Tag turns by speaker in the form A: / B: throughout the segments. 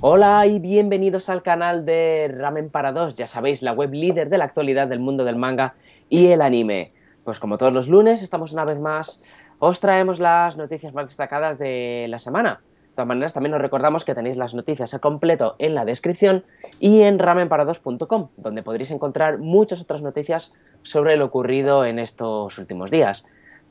A: Hola y bienvenidos al canal de Ramen para dos, ya sabéis, la web líder de la actualidad del mundo del manga y el anime. Pues como todos los lunes, estamos una vez más, os traemos las noticias más destacadas de la semana. De todas maneras, también os recordamos que tenéis las noticias a completo en la descripción y en ramenparados.com, donde podréis encontrar muchas otras noticias sobre lo ocurrido en estos últimos días.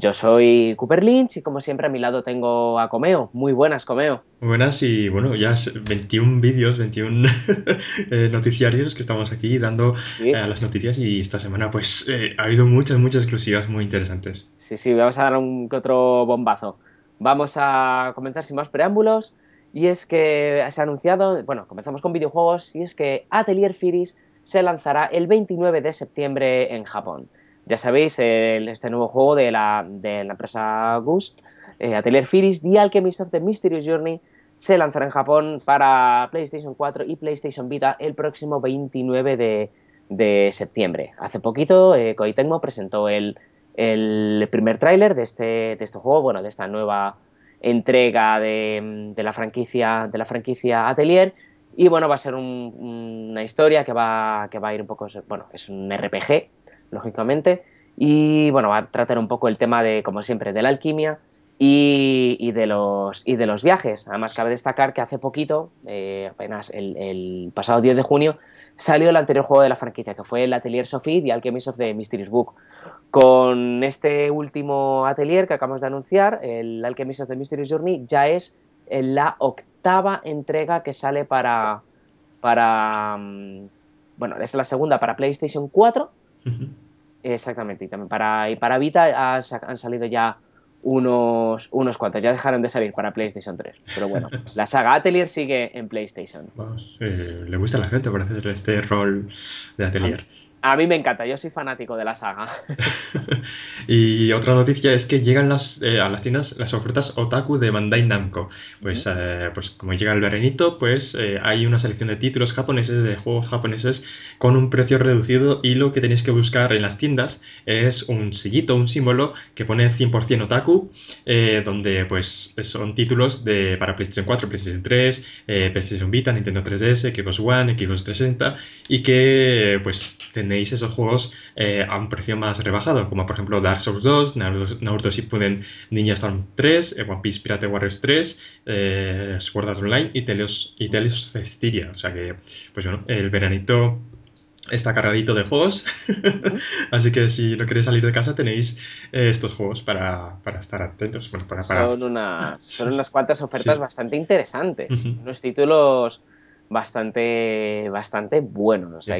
B: Yo soy
A: Cooper Lynch y como siempre a mi lado tengo a Comeo. Muy buenas, Comeo.
B: Muy buenas y bueno, ya 21 vídeos, 21 eh, noticiarios que estamos aquí dando eh, las noticias y esta semana pues eh, ha habido muchas, muchas exclusivas muy interesantes. Sí, sí,
A: vamos a dar un otro bombazo. Vamos a comenzar sin más preámbulos y es que se ha anunciado, bueno, comenzamos con videojuegos y es que Atelier Firis se lanzará el 29 de septiembre en Japón. Ya sabéis, este nuevo juego de la, de la empresa Ghost, eh, Atelier Firis, The Alchemist of the Mysterious Journey, se lanzará en Japón para PlayStation 4 y PlayStation Vita el próximo 29 de, de septiembre. Hace poquito, eh, presentó el, primer tráiler de este, de este juego, bueno, de esta nueva entrega de, de, la franquicia, de la franquicia Atelier. Y bueno, va a ser una historia que va, que va a ir un poco. Bueno, es un RPG lógicamente. Y bueno, va a tratar un poco el tema de, como siempre, de la alquimia y, de, los, y de los viajes. Además, cabe destacar que hace poquito, eh, apenas el, pasado 10 de junio, salió el anterior juego de la franquicia, que fue el Atelier Sophie y Alchemist of the Mysterious Book. Con este último atelier que acabamos de anunciar, el Alchemist of the Mysteries Journey, ya es la octava entrega que sale para, para. Mm, bueno, es la segunda para PlayStation 4 Exactamente, y también para, y para Vita han, salido ya unos, unos cuantos, ya dejaron de salir para PlayStation 3. Pero bueno, la saga Atelier sigue en PlayStation.
B: Eh, le gusta la gente, hacer este rol de Atelier.
A: A mí me encanta, yo soy fanático de la saga.
B: y otra noticia es que llegan las, eh, a las tiendas las ofertas Otaku de Bandai Namco. Pues, eh, pues como llega el veranito, pues eh, hay una selección de títulos japoneses, de juegos japoneses, con un precio reducido y lo que tenéis que buscar en las tiendas es un sillito, un símbolo que pone 100% Otaku, donde pues son títulos de, para PlayStation 4, PlayStation 3, PlayStation Vita, Nintendo 3DS, Xbox One, Xbox 360 y que pues tendrán tenéis esos juegos eh, a un precio más rebajado, como por ejemplo Dark Souls 2, Naruto pueden, Ninja Storm 3, eh, One Piece Pirate Warriors 3, eh, Sword Art Online y Teles y O sea que, pues bueno, el veranito está cargadito de juegos, así que si no queréis salir de casa tenéis estos juegos para, estar atentos. Son, unas, cuantas ofertas
A: bastante interesantes, Los unos títulos bastante, bastante bueno. O sea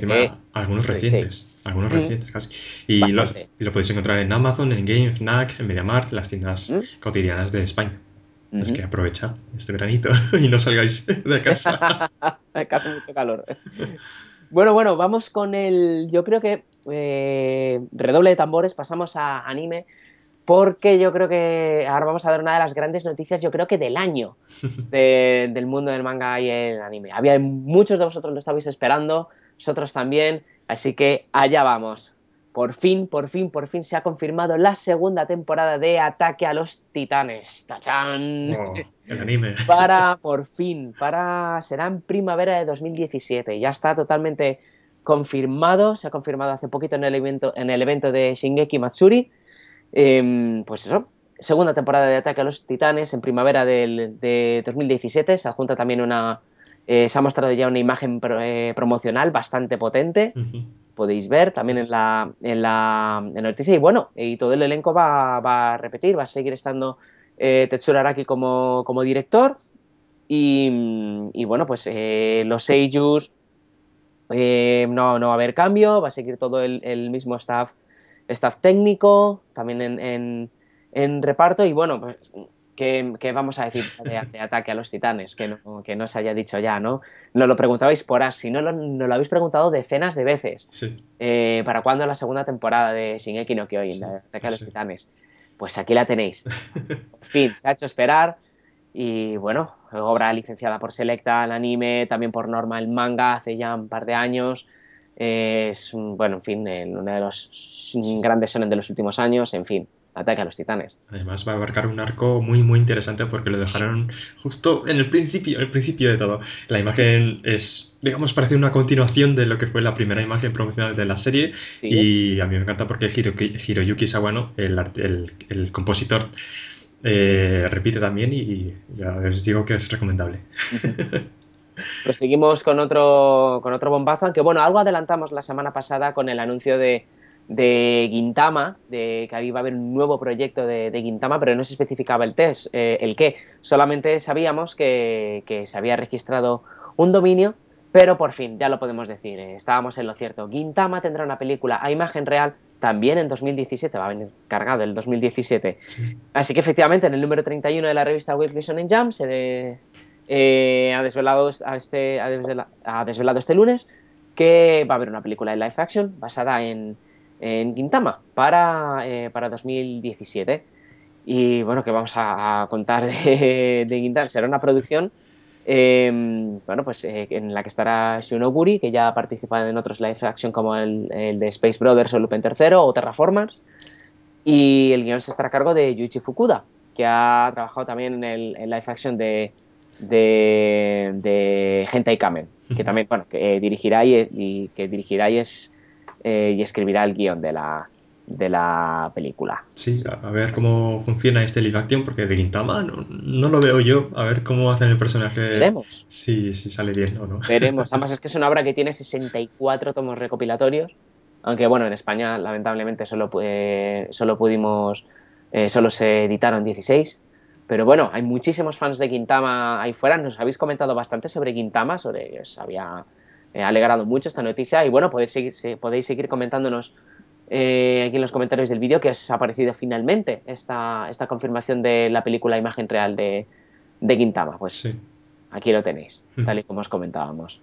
B: algunos recientes, algunos recientes casi. Y lo, podéis encontrar en Amazon, en Game, Snack, en MediaMart, las tiendas mm. cotidianas de España. que aprovecha este veranito y no salgáis
A: de casa. hace mucho calor. Bueno, bueno, vamos con el. Yo creo que eh, redoble de tambores, pasamos a anime porque yo creo que ahora vamos a dar una de las grandes noticias, yo creo que del año del mundo del manga y el anime. Había muchos de vosotros lo estabais esperando, nosotros también, así que allá vamos. Por fin, por fin, por fin se ha confirmado la segunda temporada de Ataque a los Titanes. ¡Tachán!
B: el anime. Para,
A: por fin, para. Será en primavera de 2017. Ya está totalmente confirmado. Se ha confirmado hace poquito en el evento, en el evento de Shingeki Matsuri. Em, pues eso, segunda temporada de Ataque a los Titanes en primavera del, de 2017. Se adjunta también una. Eh, se ha mostrado ya una imagen eh, promocional bastante potente. Podéis ver también en la, en la, noticia. Y bueno, y todo el elenco va, a repetir, va a seguir estando eh, Tetsuro como, director. Y, bueno, pues eh, los eh, no, no va a haber cambio, va a seguir todo el mismo staff staff técnico, también en, reparto y bueno, pues ¿Qué, vamos a decir de, ataque a los titanes? Que no, que no se haya dicho ya, ¿no? no lo preguntabais por así, no lo, nos lo habéis preguntado decenas de veces. Sí. Eh, ¿Para cuándo la segunda temporada de sin no que ataque a los titanes? Pues aquí la tenéis. fin, se ha hecho esperar. Y bueno, obra licenciada por Selecta, el anime, también por Norma, el manga, hace ya un par de años es, bueno, en fin, en uno de los grandes sones de los últimos años, en fin, Ataque a los Titanes.
B: Además va a abarcar un arco muy muy interesante porque lo dejaron justo en el principio, el principio de todo. La imagen es, digamos, parece una continuación de lo que fue la primera imagen promocional de la serie y a mí me encanta porque giro Hiroyuki Sawano, el, el, el compositor, eh, repite también y ya os digo que es recomendable.
A: Proseguimos con otro, con otro bombazo, aunque bueno, algo adelantamos la semana pasada con el anuncio de, de Guintama, de que ahí va a haber un nuevo proyecto de, de Guintama, pero no se especificaba el, test, eh, el qué. Solamente sabíamos que, se había registrado un dominio, pero por fin, ya lo podemos decir, eh, estábamos en lo cierto. Guintama tendrá una película a imagen real también en 2017, va a venir cargado el 2017. Así que efectivamente en el número 31 de la revista Wilkinson and Jam se, de, eh, ha, desvelado a este, ha, desvelado, este lunes que va a haber una película de live action basada en, en Quintama para, 2017. Eh, y bueno, que vamos a, contar de, de, Será una producción em, bueno, pues, eh, en la que estará Shunoguri, que ya ha participado en otros live action como el, de Space Brothers o Lupin III o Terraformers. Y el guion se estará a cargo de Yuichi Fukuda, que ha trabajado también en el live action de de, de y Kamen, que también, bueno, que eh, dirigirá y, que dirigirá y, eh, y escribirá el guión de la, de la película.
B: Sí, a ver cómo funciona este live action, porque de Gintama no, lo veo yo, a ver cómo hacen el personaje. Veremos. Si, si sale bien o no. Veremos, además es
A: que es una obra que tiene 64 tomos recopilatorios, aunque bueno, en España lamentablemente solo, eh, pudimos, solo se editaron 16, pero bueno, hay muchísimos fans de Quintama ahí fuera. Nos habéis comentado bastante sobre Quintama, sobre os había eh, alegrado mucho esta noticia. Y bueno, podéis seguir, podéis seguir comentándonos eh, aquí en los comentarios del vídeo que os ha parecido finalmente esta, esta confirmación de la película Imagen Real de, de Quintama. Pues sí. aquí lo
B: tenéis, hmm. tal y como os comentábamos.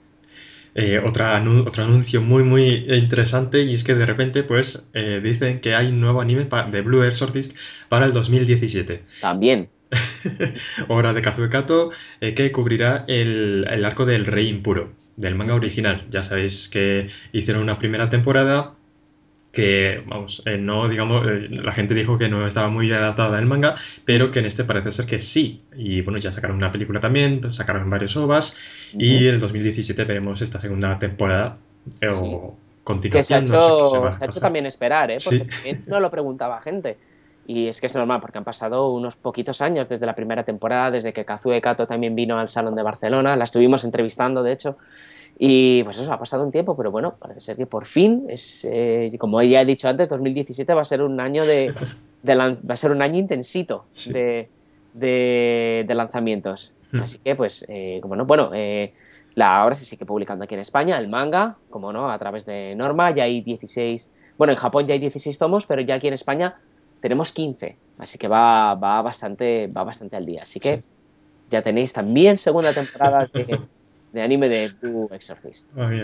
B: Eh, otro anuncio muy muy interesante y es que de repente pues dicen que hay un nuevo anime de Blue Exorcist para el 2017. También. obra de Kazuekato Kato, eh, que cubrirá el, arco del Rey Impuro, del manga original. Ya sabéis que hicieron una primera temporada que, vamos, eh, no, digamos, eh, la gente dijo que no estaba muy adaptada al manga, pero que en este parece ser que sí. Y bueno, ya sacaron una película también, sacaron varias ovas, y en el 2017 veremos esta segunda temporada. O continuación. ha hecho, no se también
A: esperar, porque no lo preguntaba gente. Y es que es normal, porque han pasado unos poquitos años desde la primera temporada, desde que Kazue Kato también vino al Salón de Barcelona, la estuvimos entrevistando, de hecho, y pues eso, ha pasado un tiempo, pero bueno, parece ser que por fin, es, eh, como ya he dicho antes, 2017 va a ser un año de, va a ser un año intensito de, de, lanzamientos. Hmm. Así que pues, eh, como no, bueno, eh, la obra se sigue publicando aquí en España, el manga, como no, a través de Norma, ya hay 16, bueno, en Japón ya hay 16 tomos, pero ya aquí en España tenemos 15, así que va, va, bastante, va bastante al día. Así que ya tenéis también segunda temporada de, anime de Blue Exorcist.
B: Muy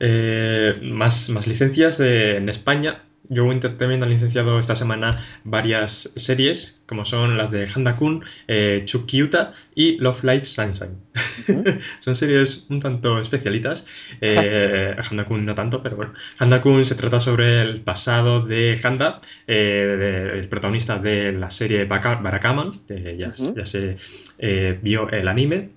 B: eh, más, más licencias eh, en España. Yo también ha licenciado esta semana varias series, como son las de Kun, Kun, eh, Chukyuta y Love Life Sunshine. son series un tanto especialitas. Eh, Handa Kun no tanto, pero bueno. Handa Kun se trata sobre el pasado de Handa, eh, el protagonista de la serie Barakaman, que ya se vio el anime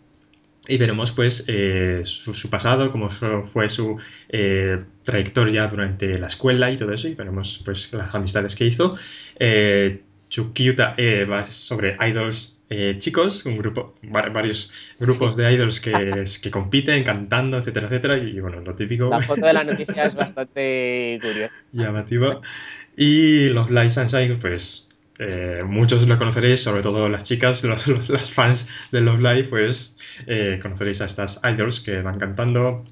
B: y veremos pues eh, su, pasado, cómo fue su eh, trayectoria durante la escuela y todo eso, y veremos pues las amistades que hizo. Eh, eh va sobre idols chicos, un grupo, varios grupos de idols que, que compiten, cantando, etcétera, etcétera, y, bueno, lo típico. La foto de la noticia es bastante curiosa. Llamativa. Y los and Sunshine, pues eh, muchos lo conoceréis, sobre todo las chicas, las fans de Love Live, pues eh, conoceréis a estas idols que van cantando,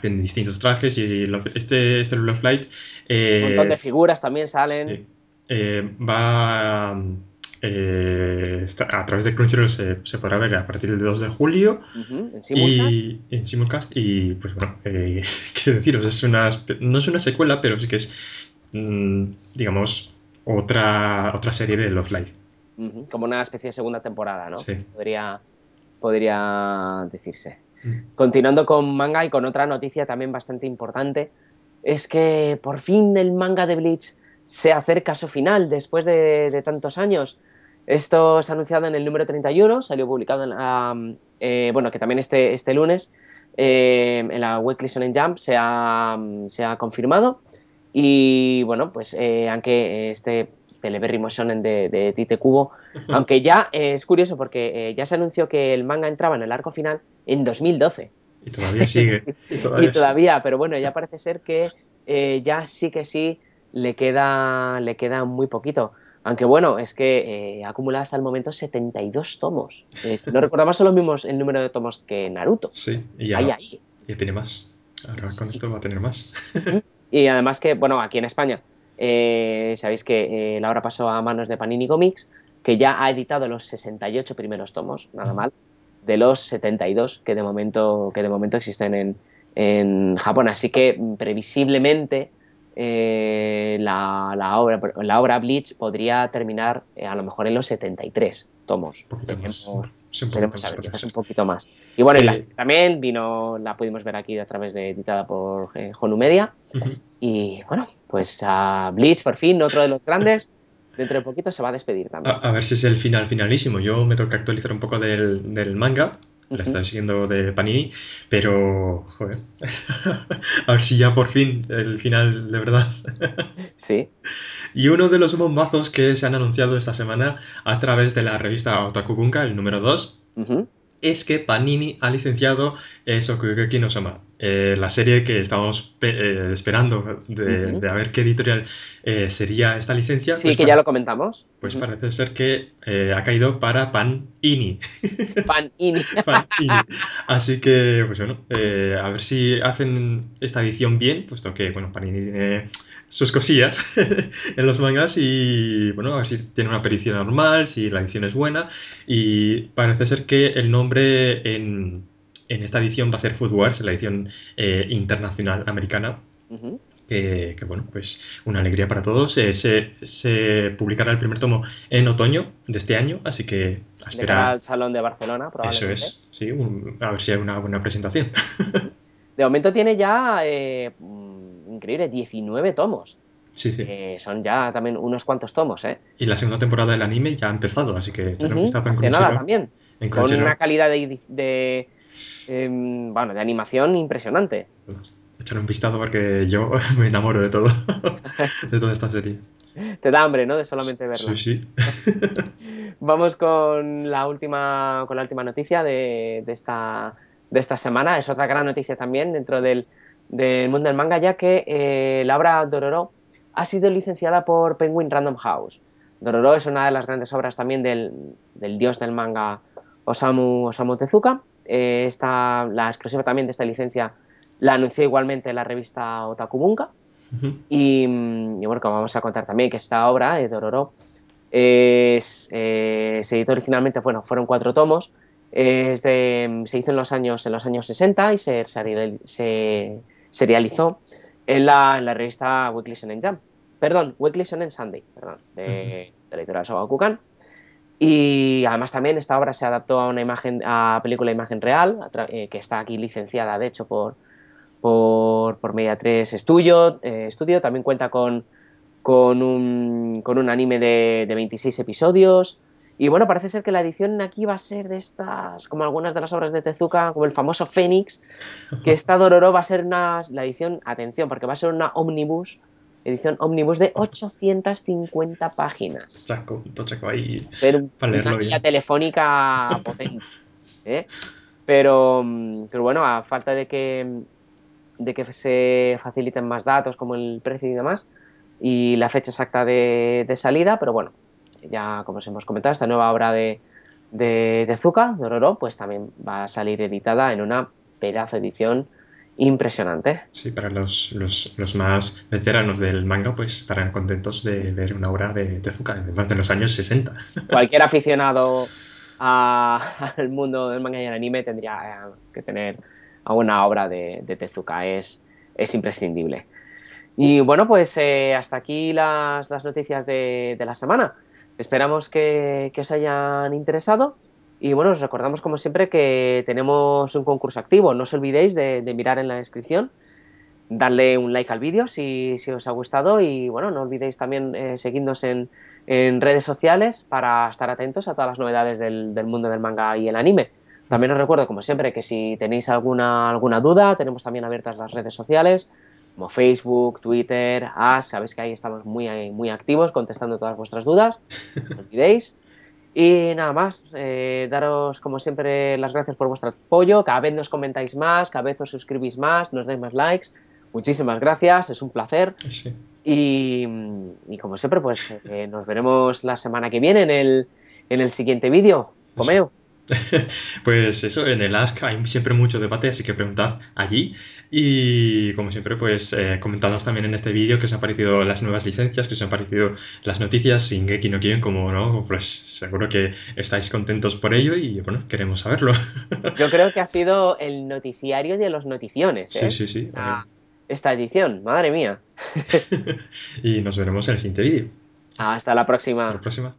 B: tienen distintos trajes y este, este Love Live... Eh, Un montón de
A: figuras también salen.
B: va... a través de Crunchyroll se, podrá ver a partir del 2 de julio
A: ¿En, simulcast?
B: Y, en simulcast y pues bueno qué deciros es no es una secuela pero sí que es mm, digamos otra, otra serie de Love Live.
A: Como una especie de segunda temporada, ¿no? Podría, podría decirse. Mm. Continuando con manga y con otra noticia también bastante importante, es que por fin el manga de Bleach se acerca a su final después de, tantos años. Esto se ha anunciado en el número 31, salió publicado en mm, eh, bueno, que también este, este lunes eh, en la Weekly Shonen Jump se ha, mm, se ha confirmado. Y bueno, pues eh, aunque este celebérrimo shonen de, de Tite Cubo. aunque ya eh, es curioso porque eh, ya se anunció que el manga entraba en el arco final en 2012.
B: Y todavía sigue. y, todavía
A: pero bueno, ya parece ser que ya sí que sí le queda, le queda muy poquito. Aunque bueno, es que eh, acumula hasta el momento 72 tomos. Es, no recordamos son los mismos el número de tomos que
B: Naruto. Sí, y ya, ahí, tiene más. con esto va a tener más.
A: Y además que, bueno, aquí en España, eh, sabéis que eh, la obra pasó a manos de Panini Comics, que ya ha editado los 68 primeros tomos, nada mal, de los 72 que de momento, que de momento existen en, Japón. Así que previsiblemente eh, la, la, obra, la obra Bleach podría terminar a lo mejor en los 73 tomos. Queremos, saber, un poquito más. Y bueno, y eh, también vino, la pudimos ver aquí a través de editada por eh, Media. Y bueno,
B: pues a
A: Bleach por fin, otro de los grandes. dentro de poquito se va a despedir
B: también. A, ver si es el final finalísimo. Yo me toca actualizar un poco del, manga. La están siguiendo de Panini, pero joder. a ver si ya por fin el final de verdad. sí. Y uno de los bombazos que se han anunciado esta semana a través de la revista Otaku el número 2, es que Panini ha licenciado eh, Sokugeki no eh, la serie que estábamos eh, esperando de, a ver qué editorial eh, sería esta licencia. Sí, pues que ya lo
A: comentamos.
B: Pues parece ser que ha caído para Panini. Panini. Así que, pues bueno, a ver si hacen esta edición bien, puesto que, bueno, Panini sus cosillas en los mangas y bueno, a ver si tiene una pericia normal, si la edición es buena y parece ser que el nombre en, en esta edición va a ser Food Wars, la edición eh, internacional americana. que, bueno, pues una alegría para todos. Eh, se, se, publicará el primer tomo en otoño de este año, así que a esperar. al
A: Salón de Barcelona, probablemente. Eso es,
B: sí, a ver si hay una buena presentación.
A: de momento tiene ya eh, increíble, 19 tomos. Sí, sí. Eh, son ya también unos cuantos tomos, ¿eh?
B: Y la segunda temporada del anime ya ha empezado, así que echar un vistazo en de nada, también.
A: con una calidad de, em, bueno, de animación impresionante. Pues,
B: echar un vistazo porque yo me enamoro de todo, de toda esta serie.
A: Te da hambre, ¿no? De solamente verla. Sí, sí. Vamos con la última, con la última noticia de, esta, de esta semana. Es otra gran noticia también dentro del del mundo del manga, ya que eh, la obra Dororo ha sido licenciada por Penguin Random House. Dororo es una de las grandes obras también del, dios del manga Osamu, Osamu Tezuka. Eh, la exclusiva también de esta licencia la anunció igualmente la revista Otaku mm, y, bueno, como vamos a contar también que esta obra, eh, Dororo, eh, se editó originalmente, bueno, fueron cuatro tomos, mm, se hizo en los años, en los años 60 y se, se, se realizó en la, revista Weekly Shonen Jump, perdón, Weekly Shonen Sunday, de, la editorial Shogakukan. Kukan. Y además también esta obra se adaptó a una imagen, a película de imagen real, eh, que está aquí licenciada, de hecho, por, por, Media 3 eh, Studio, También cuenta con, con, un, con un anime de, de 26 episodios. Y bueno, parece ser que la edición aquí va a ser de estas, como algunas de las obras de Tezuka, como el famoso Fénix, que esta Dororo va a ser una, la edición, atención, porque va a ser una omnibus, edición omnibus de 850 páginas.
B: Chaco, chaco ahí.
A: Ser una telefónica potente. ¿eh? Pero, pero bueno, a falta de que, de que se faciliten más datos como el precio y demás, y la fecha exacta de salida, pero bueno, ya como os hemos comentado, esta nueva obra de, de, de Oro pues también va a salir editada en una pedazo edición impresionante.
B: Sí, para los, más veteranos del manga, pues estarán contentos de ver una obra de Tezuka, más de los años 60.
A: Cualquier aficionado al mundo del manga y el anime tendría que tener alguna obra de, de Tezuka, es, es imprescindible. Y bueno, pues eh, hasta aquí las, noticias de la semana. Esperamos que, os hayan interesado. Y bueno, os recordamos como siempre que tenemos un concurso activo. No os olvidéis de, mirar en la descripción, darle un like al vídeo si, os ha gustado y bueno, no olvidéis también eh, seguirnos en, redes sociales para estar atentos a todas las novedades del, del, mundo del manga y el anime. También os recuerdo como siempre que si tenéis alguna, alguna duda, tenemos también abiertas las redes sociales como Facebook, Twitter, AS, ah, sabéis que ahí estamos muy, muy activos contestando todas vuestras dudas, no os olvidéis. Y nada más, eh, daros como siempre las gracias por vuestro apoyo, cada vez nos comentáis más, cada vez os suscribís más, nos dais más likes, muchísimas gracias, es un placer. Y, como siempre, pues eh, nos veremos la semana que viene en el, en el siguiente vídeo. Comeo.
B: Pues eso, en el Ask hay siempre mucho debate, así que preguntad allí. Y como siempre, pues eh, también en este vídeo que os han parecido las nuevas licencias, que os han parecido las noticias, sin quien no quieren, como no, pues seguro que estáis contentos por ello y bueno, queremos saberlo.
A: Yo creo que ha sido el noticiario de las noticiones, Sí, ¿eh? sí, sí. Esta, edición, madre mía.
B: y nos veremos en el siguiente vídeo. Hasta la próxima. Hasta la próxima.